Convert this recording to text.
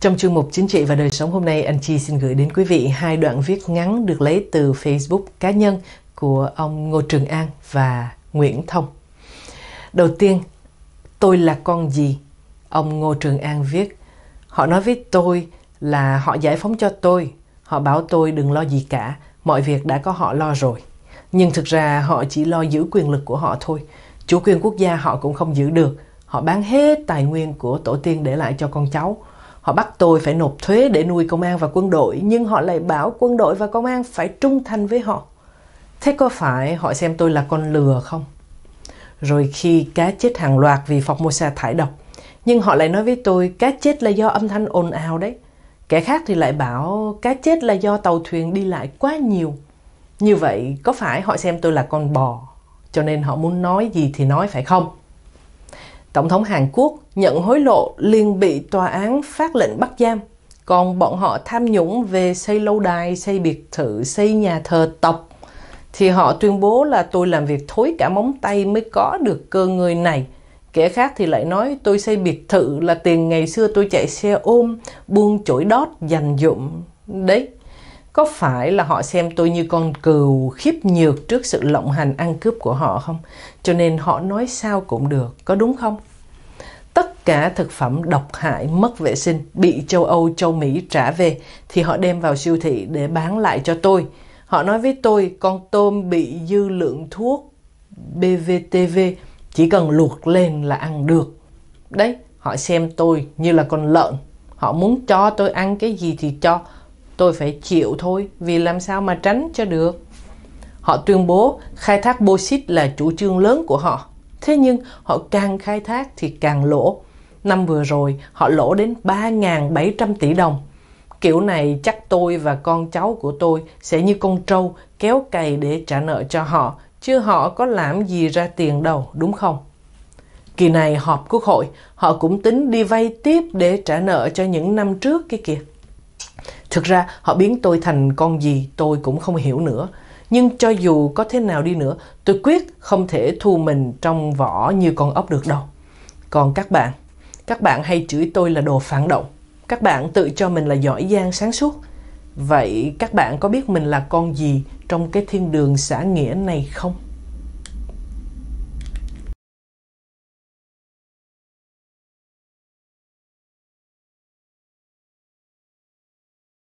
Trong chương mục chính trị và đời sống hôm nay, anh Chi xin gửi đến quý vị hai đoạn viết ngắn được lấy từ Facebook cá nhân của ông Ngô Trường An và Nguyễn Thông. Đầu tiên, tôi là con gì? Ông Ngô Trường An viết, họ nói với tôi là họ giải phóng cho tôi, Họ bảo tôi đừng lo gì cả, mọi việc đã có họ lo rồi. Nhưng thực ra họ chỉ lo giữ quyền lực của họ thôi. Chủ quyền quốc gia họ cũng không giữ được. Họ bán hết tài nguyên của tổ tiên để lại cho con cháu. Họ bắt tôi phải nộp thuế để nuôi công an và quân đội, nhưng họ lại bảo quân đội và công an phải trung thành với họ. Thế có phải họ xem tôi là con lừa không? Rồi khi cá chết hàng loạt vì Formosa thải độc, nhưng họ lại nói với tôi cá chết là do âm thanh ồn ào đấy kẻ khác thì lại bảo cá chết là do tàu thuyền đi lại quá nhiều như vậy có phải họ xem tôi là con bò cho nên họ muốn nói gì thì nói phải không tổng thống hàn quốc nhận hối lộ liền bị tòa án phát lệnh bắt giam còn bọn họ tham nhũng về xây lâu đài xây biệt thự xây nhà thờ tộc thì họ tuyên bố là tôi làm việc thối cả móng tay mới có được cơ người này kẻ khác thì lại nói tôi xây biệt thự là tiền ngày xưa tôi chạy xe ôm buông chổi đót dành dụng đấy có phải là họ xem tôi như con cừu khiếp nhược trước sự lộng hành ăn cướp của họ không cho nên họ nói sao cũng được có đúng không tất cả thực phẩm độc hại mất vệ sinh bị châu âu châu mỹ trả về thì họ đem vào siêu thị để bán lại cho tôi họ nói với tôi con tôm bị dư lượng thuốc bvtv chỉ cần luộc lên là ăn được đấy họ xem tôi như là con lợn họ muốn cho tôi ăn cái gì thì cho tôi phải chịu thôi vì làm sao mà tránh cho được họ tuyên bố khai thác bô xít là chủ trương lớn của họ thế nhưng họ càng khai thác thì càng lỗ năm vừa rồi họ lỗ đến 3.700 tỷ đồng kiểu này chắc tôi và con cháu của tôi sẽ như con trâu kéo cày để trả nợ cho họ chứ họ có làm gì ra tiền đâu, đúng không? Kỳ này họp quốc hội, họ cũng tính đi vay tiếp để trả nợ cho những năm trước kia kìa. Thực ra họ biến tôi thành con gì tôi cũng không hiểu nữa. Nhưng cho dù có thế nào đi nữa, tôi quyết không thể thu mình trong vỏ như con ốc được đâu. Còn các bạn, các bạn hay chửi tôi là đồ phản động. Các bạn tự cho mình là giỏi giang sáng suốt. Vậy các bạn có biết mình là con gì trong cái thiên đường xã nghĩa này không?